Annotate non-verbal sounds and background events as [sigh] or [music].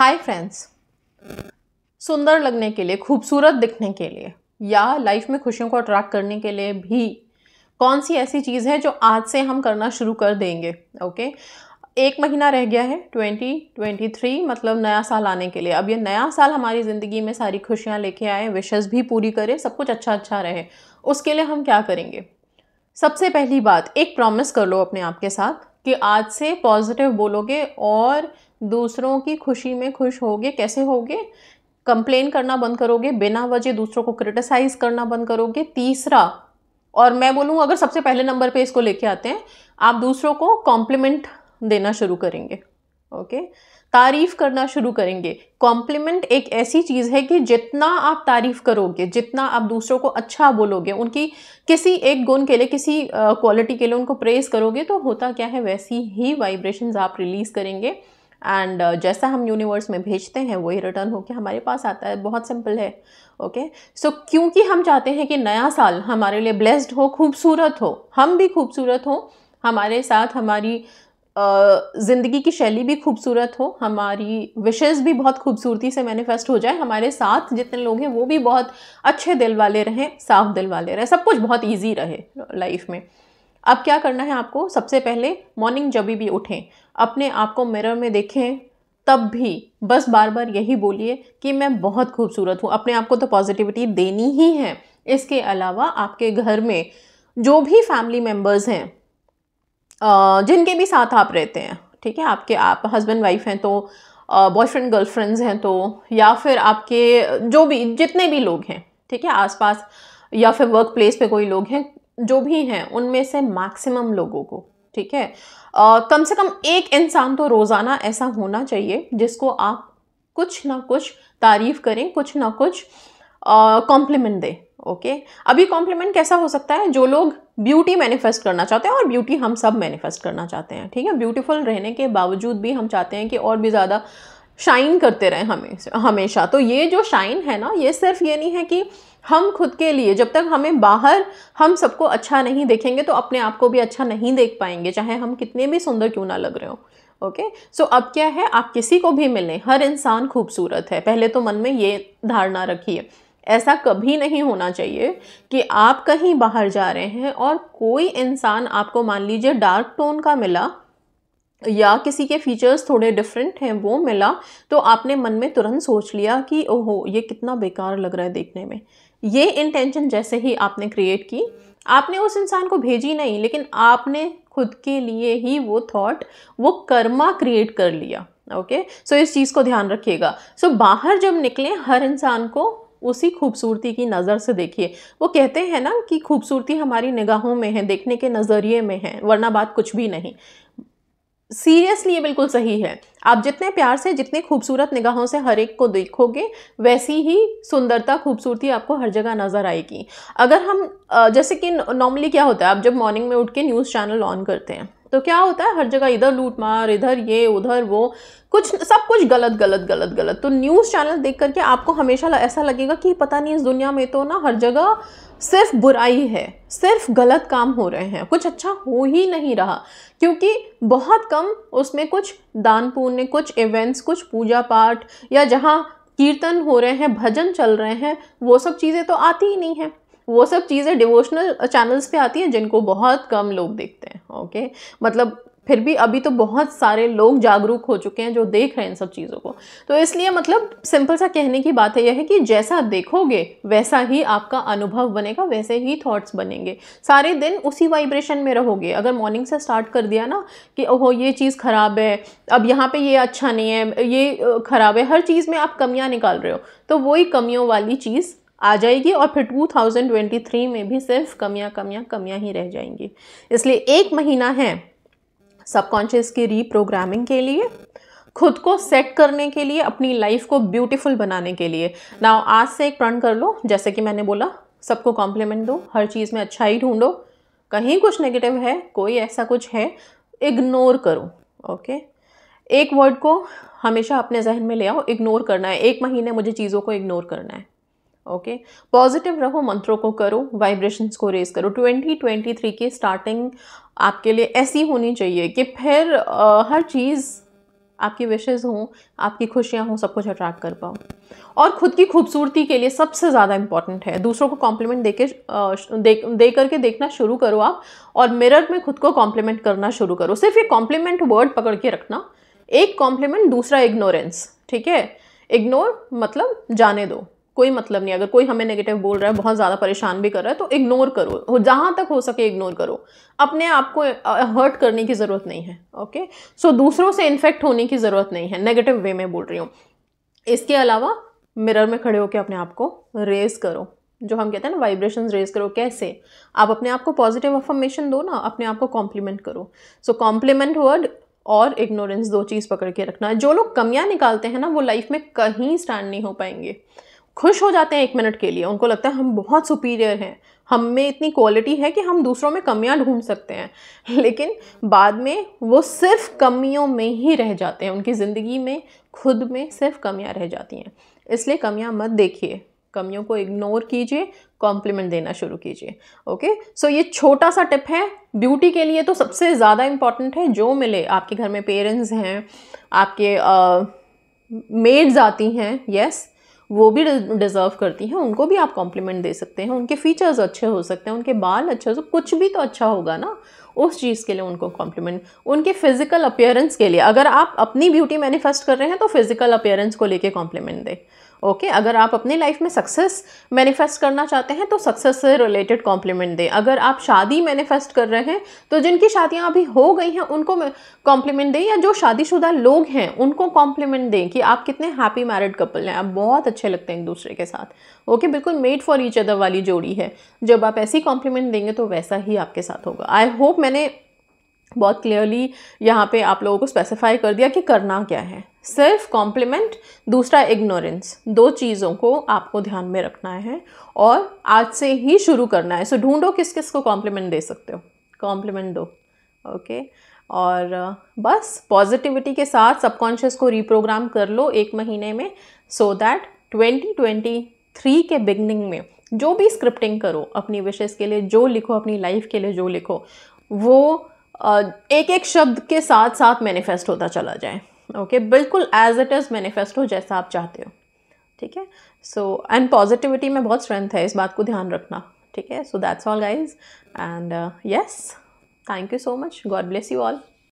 Hi friends सुंदर लगने के लिए खूबसूरत दिखने के लिए या लाइफ में खुशियों को अट्रैक्ट करने के लिए भी कौन सी ऐसी चीज़ है जो आज से हम करना शुरू कर देंगे ओके एक महीना रह गया है 2023 मतलब नया साल आने के लिए अब ये नया साल हमारी ज़िंदगी में सारी खुशियाँ लेके आए विशेज़ भी पूरी करें सब कुछ अच्छा अच्छा रहे उसके लिए हम क्या करेंगे सबसे पहली बात एक प्रॉमिस कर लो अपने आप के साथ कि आज से पॉजिटिव बोलोगे और दूसरों की खुशी में खुश होगे कैसे होगे कंप्लेन करना बंद करोगे बिना वजह दूसरों को क्रिटिसाइज़ करना बंद करोगे तीसरा और मैं बोलूँ अगर सबसे पहले नंबर पे इसको लेके आते हैं आप दूसरों को कॉम्प्लीमेंट देना शुरू करेंगे ओके तारीफ़ करना शुरू करेंगे कॉम्प्लीमेंट एक ऐसी चीज़ है कि जितना आप तारीफ़ करोगे जितना आप दूसरों को अच्छा बोलोगे उनकी किसी एक गुण के लिए किसी क्वालिटी के लिए उनको प्रेज़ करोगे तो होता क्या है वैसी ही वाइब्रेशंस आप रिलीज़ करेंगे एंड uh, जैसा हम यूनिवर्स में भेजते हैं वही रिटर्न होकर हमारे पास आता है बहुत सिंपल है ओके सो क्योंकि हम चाहते हैं कि नया साल हमारे लिए ब्लेस्ड हो खूबसूरत हो हम भी खूबसूरत हों हमारे साथ हमारी uh, ज़िंदगी की शैली भी खूबसूरत हो हमारी विशेज़ भी बहुत खूबसूरती से मैनिफेस्ट हो जाए हमारे साथ जितने लोग हैं वो भी बहुत अच्छे दिल वाले रहें साफ दिल वाले रहें सब कुछ बहुत ईजी रहे लाइफ में अब क्या करना है आपको सबसे पहले मॉर्निंग जब भी उठें अपने आप को मिरर में देखें तब भी बस बार बार यही बोलिए कि मैं बहुत खूबसूरत हूँ अपने आप को तो पॉजिटिविटी देनी ही है इसके अलावा आपके घर में जो भी फैमिली मेम्बर्स हैं जिनके भी साथ आप रहते हैं ठीक है आपके आप हस्बैंड वाइफ हैं तो बॉयफ्रेंड गर्लफ्रेंड्स हैं तो या फिर आपके जो भी जितने भी लोग हैं ठीक है आसपास या फिर वर्क प्लेस पे कोई लोग हैं जो भी हैं उनमें से मैक्सिमम लोगों को ठीक है आ, कम से कम एक इंसान तो रोज़ाना ऐसा होना चाहिए जिसको आप कुछ ना कुछ तारीफ़ करें कुछ ना कुछ कॉम्प्लीमेंट दें ओके अभी कॉम्प्लीमेंट कैसा हो सकता है जो लोग ब्यूटी मैनिफेस्ट करना चाहते हैं और ब्यूटी हम सब मैनिफेस्ट करना चाहते हैं ठीक है ब्यूटीफुल रहने के बावजूद भी हम चाहते हैं कि और भी ज़्यादा शाइन करते रहें हमें हमेशा तो ये जो शाइन है ना ये सिर्फ ये नहीं है कि हम खुद के लिए जब तक हमें बाहर हम सबको अच्छा नहीं देखेंगे तो अपने आप को भी अच्छा नहीं देख पाएंगे चाहे हम कितने भी सुंदर क्यों ना लग रहे हो ओके okay? सो so, अब क्या है आप किसी को भी मिलें हर इंसान खूबसूरत है पहले तो मन में ये धारणा रखिए ऐसा कभी नहीं होना चाहिए कि आप कहीं बाहर जा रहे हैं और कोई इंसान आपको मान लीजिए डार्क टोन का मिला या किसी के फीचर्स थोड़े डिफरेंट हैं वो मिला तो आपने मन में तुरंत सोच लिया कि ओहो ये कितना बेकार लग रहा है देखने में ये इंटेंशन जैसे ही आपने क्रिएट की आपने उस इंसान को भेजी नहीं लेकिन आपने खुद के लिए ही वो थॉट वो कर्मा क्रिएट कर लिया ओके सो so, इस चीज़ को ध्यान रखिएगा सो so, बाहर जब निकलें हर इंसान को उसी खूबसूरती की नज़र से देखिए वो कहते हैं ना कि खूबसूरती हमारी निगाहों में है देखने के नज़रिए में है वरना बात कुछ भी नहीं सीरियसली ये बिल्कुल सही है आप जितने प्यार से जितने खूबसूरत निगाहों से हर एक को देखोगे वैसी ही सुंदरता खूबसूरती आपको हर जगह नज़र आएगी अगर हम जैसे कि नॉर्मली क्या होता है आप जब मॉर्निंग में उठ के न्यूज़ चैनल ऑन करते हैं तो क्या होता है हर जगह इधर लूट मार इधर ये उधर वो कुछ सब कुछ गलत गलत गलत गलत तो न्यूज़ चैनल देख करके आपको हमेशा ऐसा लगेगा कि पता नहीं इस दुनिया में तो ना हर जगह सिर्फ बुराई है सिर्फ गलत काम हो रहे हैं कुछ अच्छा हो ही नहीं रहा क्योंकि बहुत कम उसमें कुछ दान पुण्य कुछ इवेंट्स कुछ पूजा पाठ या जहाँ कीर्तन हो रहे हैं भजन चल रहे हैं वो सब चीज़ें तो आती ही नहीं हैं वो सब चीज़ें डिवोशनल चैनल्स पे आती हैं जिनको बहुत कम लोग देखते हैं ओके मतलब फिर भी अभी तो बहुत सारे लोग जागरूक हो चुके हैं जो देख रहे हैं इन सब चीज़ों को तो इसलिए मतलब सिंपल सा कहने की बात है यह है कि जैसा देखोगे वैसा ही आपका अनुभव बनेगा वैसे ही थॉट्स बनेंगे सारे दिन उसी वाइब्रेशन में रहोगे अगर मॉर्निंग से स्टार्ट कर दिया ना कि ओहो ये चीज़ ख़राब है अब यहाँ पर ये अच्छा नहीं है ये ख़राब है हर चीज़ में आप कमियाँ निकाल रहे हो तो वही कमियों वाली चीज़ आ जाएगी और फिर 2023 में भी सिर्फ कमियां कमियां कमियां ही रह जाएंगी इसलिए एक महीना है सबकॉन्शियस की रीप्रोग्रामिंग के लिए खुद को सेट करने के लिए अपनी लाइफ को ब्यूटीफुल बनाने के लिए ना आज से एक प्रण कर लो जैसे कि मैंने बोला सबको कॉम्प्लीमेंट दो हर चीज़ में अच्छाई ढूंढो कहीं कुछ नेगेटिव है कोई ऐसा कुछ है इग्नोर करो ओके एक वर्ड को हमेशा अपने जहन में ले आओ इग्नोर करना है एक महीने मुझे चीज़ों को इग्नोर करना है ओके पॉजिटिव रहो मंत्रों को करो वाइब्रेशंस को रेज करो 2023 की स्टार्टिंग आपके लिए ऐसी होनी चाहिए कि फिर आ, हर चीज़ आपकी विशेज़ हों आपकी खुशियाँ हों सब कुछ अट्रैक्ट कर पाओ और ख़ुद की खूबसूरती के लिए सबसे ज़्यादा इंपॉर्टेंट है दूसरों को कॉम्प्लीमेंट दे के दे, दे करके देखना शुरू करो आप और मिरर में खुद को कॉम्प्लीमेंट करना शुरू करो सिर्फ ये कॉम्प्लीमेंट वर्ड पकड़ के रखना एक कॉम्प्लीमेंट दूसरा इग्नोरेंस ठीक है इग्नोर मतलब जाने दो कोई मतलब नहीं अगर कोई हमें नेगेटिव बोल रहा है बहुत ज़्यादा परेशान भी कर रहा है तो इग्नोर करो जहाँ तक हो सके इग्नोर करो अपने आप को हर्ट करने की ज़रूरत नहीं है ओके सो so, दूसरों से इन्फेक्ट होने की ज़रूरत नहीं है नेगेटिव वे में बोल रही हूँ इसके अलावा मिरर में खड़े होकर अपने आप को रेज करो जो हम कहते हैं ना वाइब्रेशन रेज करो कैसे आप अपने आप को पॉजिटिव अफर्मेशन दो ना अपने आप को कॉम्प्लीमेंट करो सो कॉम्प्लीमेंट वर्ड और इग्नोरेंस दो चीज़ पकड़ के रखना है जो लोग कमियाँ निकालते हैं ना वो लाइफ में कहीं स्टैंड नहीं हो पाएंगे खुश हो जाते हैं एक मिनट के लिए उनको लगता है हम बहुत सुपीरियर हैं हम में इतनी क्वालिटी है कि हम दूसरों में कमियां ढूंढ सकते हैं [laughs] लेकिन बाद में वो सिर्फ कमियों में ही रह जाते हैं उनकी ज़िंदगी में खुद में सिर्फ कमियां रह जाती हैं इसलिए कमियां मत देखिए कमियों को इग्नोर कीजिए कॉम्प्लीमेंट देना शुरू कीजिए ओके सो ये छोटा सा टिप है ब्यूटी के लिए तो सबसे ज़्यादा इम्पॉर्टेंट है जो मिले आपके घर में पेरेंट्स हैं आपके मेड्स uh, आती हैं यस yes, वो भी डिज़र्व करती हैं उनको भी आप कॉम्प्लीमेंट दे सकते हैं उनके फीचर्स अच्छे हो सकते हैं उनके बाल अच्छे हो कुछ भी तो अच्छा होगा ना उस चीज़ के लिए उनको कॉम्प्लीमेंट उनके फिजिकल अपेयरेंस के लिए अगर आप अपनी ब्यूटी मैनिफेस्ट कर रहे हैं तो फिजिकल अपेयरेंस को लेके कॉम्प्लीमेंट दें ओके okay, अगर आप अपने लाइफ में सक्सेस मैनिफेस्ट करना चाहते हैं तो सक्सेस से रिलेटेड कॉम्प्लीमेंट दें अगर आप शादी मैनिफेस्ट कर रहे हैं तो जिनकी शादियां अभी हो गई हैं उनको कॉम्प्लीमेंट दें या जो शादीशुदा लोग हैं उनको कॉम्प्लीमेंट दें कि आप कितने हैप्पी मैरिड कपल हैं आप बहुत अच्छे लगते हैं एक दूसरे के साथ ओके okay, बिल्कुल मेड फॉर ईच अदर वाली जोड़ी है जब आप ऐसी कॉम्प्लीमेंट देंगे तो वैसा ही आपके साथ होगा आई होप मैंने बहुत क्लियरली यहाँ पे आप लोगों को स्पेसिफाई कर दिया कि करना क्या है सेल्फ कॉम्प्लीमेंट दूसरा इग्नोरेंस दो चीज़ों को आपको ध्यान में रखना है और आज से ही शुरू करना है सो so, ढूंढो किस किस को कॉम्प्लीमेंट दे सकते हो कॉम्प्लीमेंट दो ओके okay? और uh, बस पॉजिटिविटी के साथ सबकॉन्शियस को रिप्रोग्राम कर लो एक महीने में सो दैट 2023 के बिगनिंग में जो भी स्क्रिप्टिंग करो अपनी विशेष के लिए जो लिखो अपनी लाइफ के लिए जो लिखो वो uh, एक एक शब्द के साथ साथ मैनिफेस्ट होता चला जाए ओके okay? बिल्कुल एज इट इज़ मैनिफेस्टो जैसा आप चाहते हो ठीक है सो एंड पॉजिटिविटी में बहुत स्ट्रेंथ है इस बात को ध्यान रखना ठीक है so that's all guys and yes thank you so much God bless you all